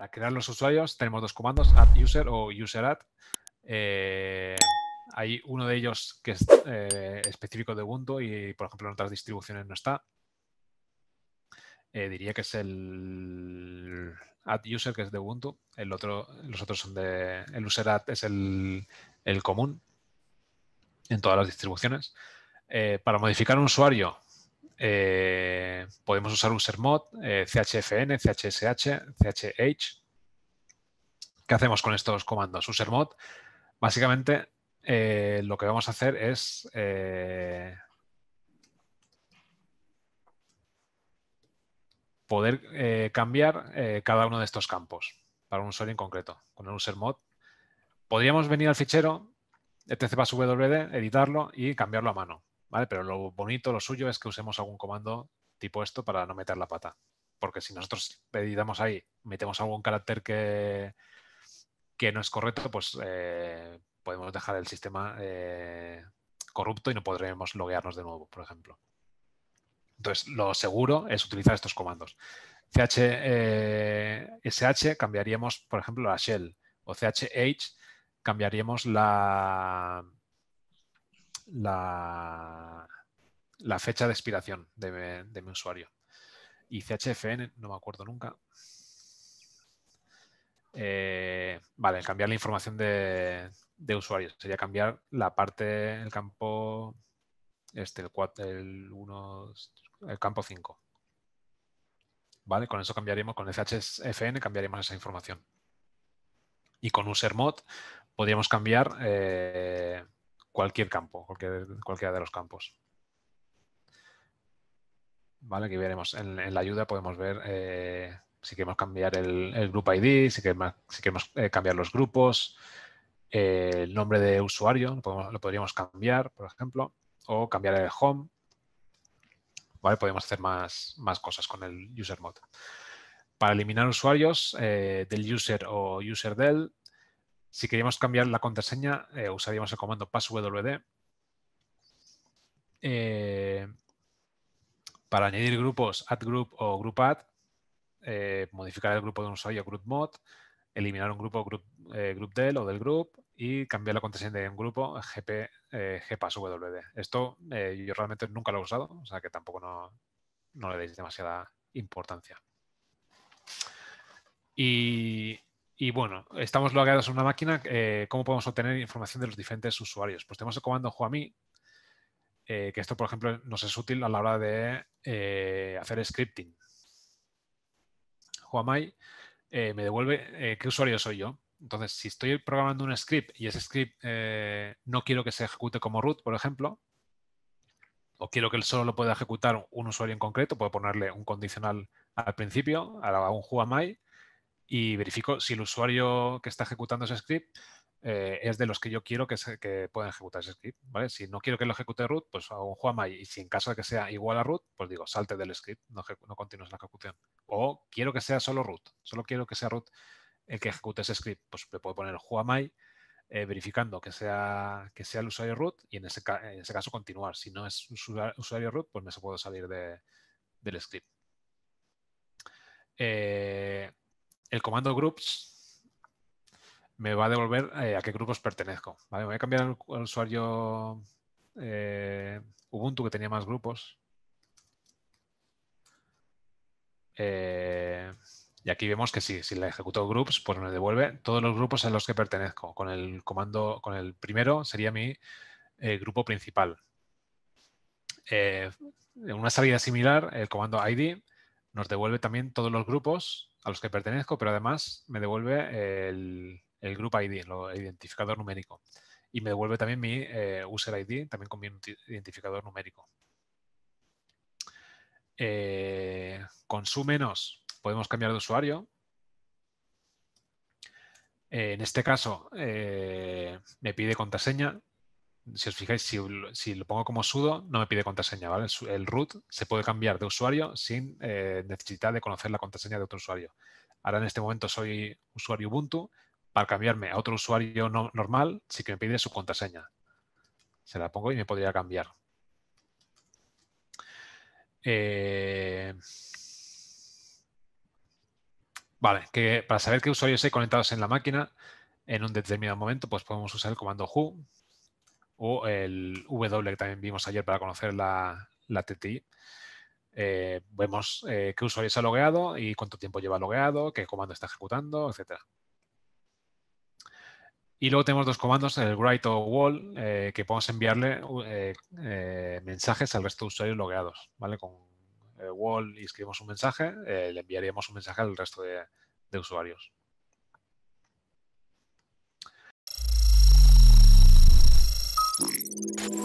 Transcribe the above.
Para crear los usuarios tenemos dos comandos, add user o user add. Eh, hay uno de ellos que es eh, específico de Ubuntu y, por ejemplo, en otras distribuciones no está. Eh, diría que es el add user, que es de Ubuntu. El otro, los otros son de. El user add es el común en todas las distribuciones. para modificar un usuario, eh, podemos usar UserMod, eh, CHFN, CHSH, CHH. ¿Qué hacemos con estos comandos? UserMod, básicamente eh, lo que vamos a hacer es... poder cambiar cada uno de estos campos para un usuario en concreto, con el UserMod. Podríamos venir al fichero, etc.passwd, editarlo y cambiarlo a mano pero lo bonito, lo suyo es que usemos algún comando tipo esto para no meter la pata. Porque si nosotros pedimos ahí, metemos algún carácter que, que no es correcto, pues eh, podemos dejar el sistema eh, corrupto y no podremos loguearnos de nuevo, por ejemplo. Entonces, lo seguro es utilizar estos comandos. CH, eh, SH cambiaríamos, por ejemplo, la shell o CHH cambiaríamos la, la, fecha de expiración de mi, usuario. Y CHFN, no me acuerdo nunca. Eh, vale, cambiar la información de, de usuario. Sería cambiar la parte, el campo, este, el, 4, el, 1, el campo 5. Vale, con eso cambiaríamos, con chfn cambiaríamos esa información. Y con UserMod podríamos cambiar eh, cualquier campo, cualquiera de los campos. Vale, aquí veremos, en, la ayuda podemos ver eh, si queremos cambiar el, el grupo ID, si queremos, eh, cambiar los grupos, eh, el nombre de usuario, lo, podríamos cambiar, por ejemplo, o cambiar el home. Vale, podemos hacer más, más cosas con el user mode. Para eliminar usuarios del user o user del, si queríamos cambiar la contraseña, eh, usaríamos el comando passwd eh, para añadir grupos add group o groupadd eh, modificar el grupo de un usuario group mod, eliminar un grupo group, del o del group y cambiar la contraseña de un grupo gp, gpasswd. Esto yo realmente nunca lo he usado, o sea que tampoco no, no le deis demasiada importancia. Y y bueno, estamos logueados en una máquina. Eh, ¿Cómo podemos obtener información de los diferentes usuarios? Pues tenemos el comando Juami, eh, que esto, por ejemplo, nos es útil a la hora de eh, hacer scripting. eh, me devuelve qué usuario soy yo. Entonces, si estoy programando un script y ese script no quiero que se ejecute como root, por ejemplo, o quiero que él solo lo pueda ejecutar un usuario en concreto, puedo ponerle un condicional al principio, a un Juami y verifico si el usuario que está ejecutando ese script eh, es de los que yo quiero que, puedan ejecutar ese script. Si no quiero que lo ejecute root, pues hago un Juamai. y si en caso de que sea igual a root, pues digo, salte del script, no, continúes la ejecución. O quiero que sea solo root, solo quiero que sea root el que ejecute ese script, pues le puedo poner Juamai eh, verificando que sea, que sea el usuario root y en ese, caso continuar. Si no es usuario, root, pues me se puedo salir del script. Eh, el comando groups me va a devolver eh, a qué grupos pertenezco. voy a cambiar al, usuario eh, Ubuntu que tenía más grupos. Eh, y aquí vemos que sí, si le ejecuto groups, pues me devuelve todos los grupos a los que pertenezco. Con el comando, con el primero sería mi grupo principal. en una salida similar, el comando ID nos devuelve también todos los grupos a los que pertenezco, pero además me devuelve el, el Group ID, el identificador numérico. Y me devuelve también mi eh, User ID, también con mi identificador numérico. Eh, su menos podemos cambiar de usuario. Eh, en este caso, me pide contraseña si os fijáis, si, lo pongo como sudo, no me pide contraseña, El, root se puede cambiar de usuario sin eh, necesidad de conocer la contraseña de otro usuario. Ahora en este momento soy usuario Ubuntu. Para cambiarme a otro usuario normal, sí que me pide su contraseña. Se la pongo y me podría cambiar. Eh, vale, para saber qué usuarios hay conectados en la máquina, en un determinado momento, pues podemos usar el comando who o el W que también vimos ayer para conocer la, la TTI. Eh, vemos eh, qué usuario se ha logueado y cuánto tiempo lleva logueado, qué comando está ejecutando, etc. Y luego tenemos dos comandos, el write o wall, eh, que podemos enviarle mensajes al resto de usuarios logueados. ¿vale? Con wall y escribimos un mensaje, le enviaríamos un mensaje al resto de usuarios. Thank you.